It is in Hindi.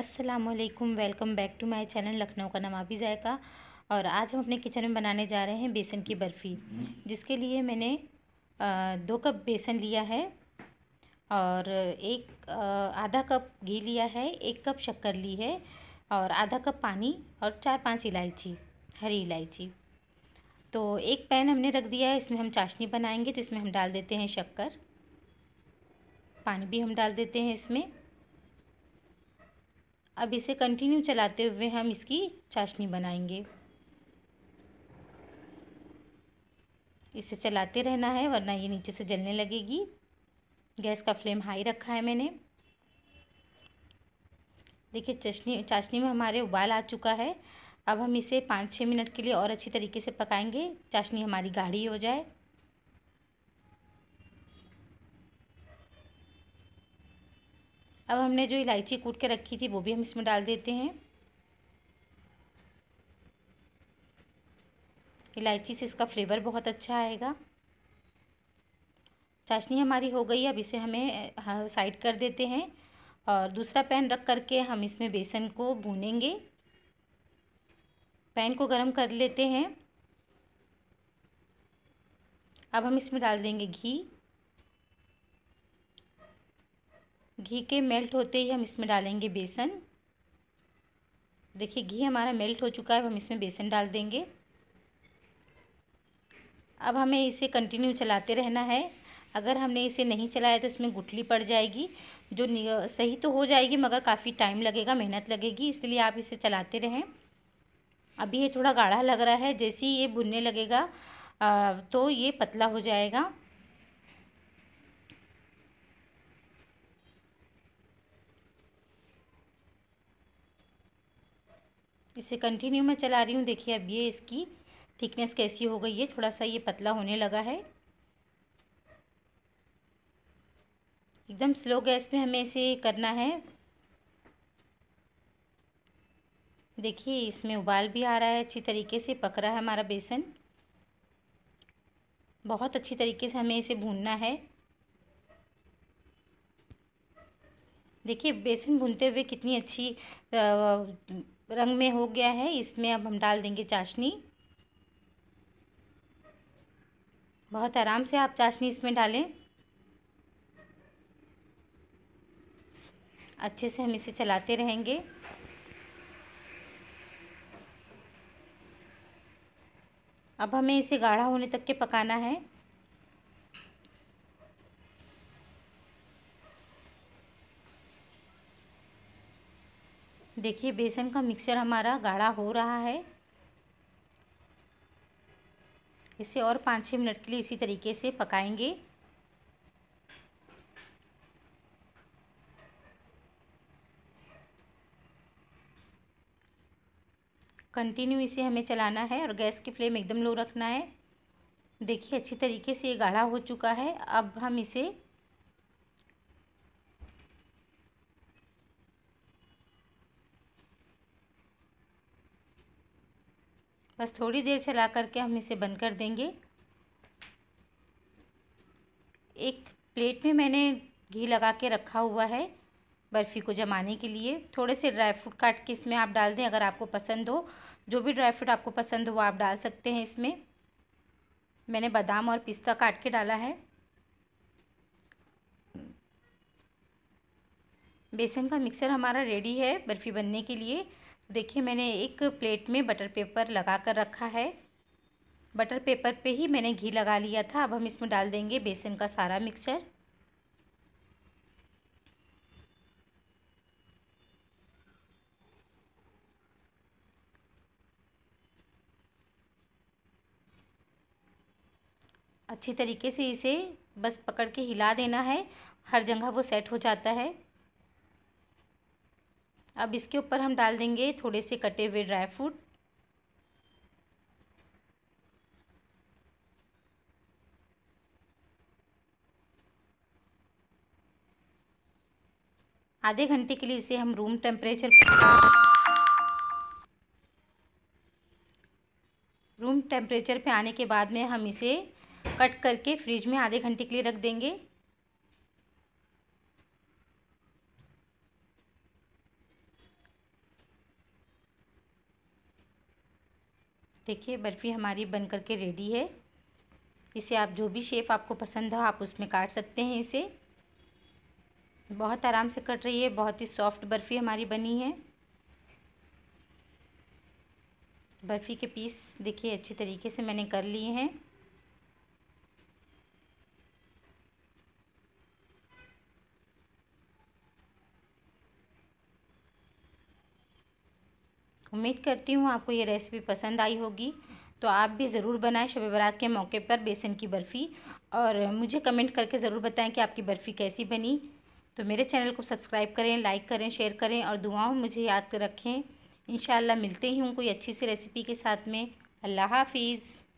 असलकम welcome back to my channel Lucknow का नमाबी जायका और आज हम अपने किचन में बनाने जा रहे हैं बेसन की बर्फ़ी जिसके लिए मैंने दो कप बेसन लिया है और एक आधा कप घी लिया है एक कप शक्कर ली है और आधा कप पानी और चार पांच इलायची हरी इलायची तो एक पैन हमने रख दिया है इसमें हम चाशनी बनाएंगे तो इसमें हम डाल देते हैं शक्कर पानी भी हम डाल देते हैं इसमें अब इसे कंटिन्यू चलाते हुए हम इसकी चाशनी बनाएंगे इसे चलाते रहना है वरना ये नीचे से जलने लगेगी गैस का फ्लेम हाई रखा है मैंने देखिए चशनी चाशनी में हमारे उबाल आ चुका है अब हम इसे पाँच छः मिनट के लिए और अच्छी तरीके से पकाएंगे चाशनी हमारी गाढ़ी हो जाए अब हमने जो इलायची कूट के रखी थी वो भी हम इसमें डाल देते हैं इलायची से इसका फ्लेवर बहुत अच्छा आएगा चाशनी हमारी हो गई अब इसे हमें हाँ, साइड कर देते हैं और दूसरा पैन रख करके हम इसमें बेसन को भूनेंगे पैन को गरम कर लेते हैं अब हम इसमें डाल देंगे घी घी के मेल्ट होते ही हम इसमें डालेंगे बेसन देखिए घी हमारा मेल्ट हो चुका है हम इसमें बेसन डाल देंगे अब हमें इसे कंटिन्यू चलाते रहना है अगर हमने इसे नहीं चलाया तो इसमें गुठली पड़ जाएगी जो सही तो हो जाएगी मगर काफ़ी टाइम लगेगा मेहनत लगेगी इसलिए आप इसे चलाते रहें अभी ये थोड़ा गाढ़ा लग रहा है जैसे ही ये भुनने लगेगा तो ये पतला हो जाएगा इसे कंटिन्यू मैं चला रही हूँ देखिए अब ये इसकी थिकनेस कैसी हो गई है थोड़ा सा ये पतला होने लगा है एकदम स्लो गैस पे हमें इसे करना है देखिए इसमें उबाल भी आ रहा है अच्छी तरीके से पक रहा है हमारा बेसन बहुत अच्छी तरीके से हमें इसे भूनना है देखिए बेसन भूनते हुए कितनी अच्छी आ, रंग में हो गया है इसमें अब हम डाल देंगे चाशनी बहुत आराम से आप चाशनी इसमें डालें अच्छे से हम इसे चलाते रहेंगे अब हमें इसे गाढ़ा होने तक के पकाना है देखिए बेसन का मिक्सचर हमारा गाढ़ा हो रहा है इसे और पाँच छः मिनट के लिए इसी तरीके से पकाएंगे कंटिन्यू इसे हमें चलाना है और गैस की फ्लेम एकदम लो रखना है देखिए अच्छी तरीके से ये गाढ़ा हो चुका है अब हम इसे बस थोड़ी देर चला करके हम इसे बंद कर देंगे एक प्लेट में मैंने घी लगा के रखा हुआ है बर्फ़ी को जमाने के लिए थोड़े से ड्राई फ्रूट काट के इसमें आप डाल दें अगर आपको पसंद हो जो भी ड्राई फ्रूट आपको पसंद हो आप डाल सकते हैं इसमें मैंने बादाम और पिस्ता काट के डाला है बेसन का मिक्सर हमारा रेडी है बर्फ़ी बनने के लिए देखिए मैंने एक प्लेट में बटर पेपर लगा कर रखा है बटर पेपर पे ही मैंने घी लगा लिया था अब हम इसमें डाल देंगे बेसन का सारा मिक्सचर अच्छी तरीके से इसे बस पकड़ के हिला देना है हर जगह वो सेट हो जाता है अब इसके ऊपर हम डाल देंगे थोड़े से कटे हुए ड्राई फ्रूट आधे घंटे के लिए इसे हम रूम टेम्परेचर पर रूम टेम्परेचर पे आने के बाद में हम इसे कट करके फ्रिज में आधे घंटे के लिए रख देंगे देखिए बर्फ़ी हमारी बन कर के रेडी है इसे आप जो भी शेप आपको पसंद हो आप उसमें काट सकते हैं इसे बहुत आराम से कट रही है बहुत ही सॉफ्ट बर्फ़ी हमारी बनी है बर्फ़ी के पीस देखिए अच्छे तरीके से मैंने कर लिए हैं उम्मीद करती हूँ आपको ये रेसिपी पसंद आई होगी तो आप भी ज़रूर बनाएं शब बारात के मौके पर बेसन की बर्फ़ी और मुझे कमेंट करके ज़रूर बताएं कि आपकी बर्फ़ी कैसी बनी तो मेरे चैनल को सब्सक्राइब करें लाइक करें शेयर करें और दुआओं मुझे याद रखें इन मिलते ही हूँ कोई अच्छी सी रेसिपी के साथ में अल्लाह हाफिज़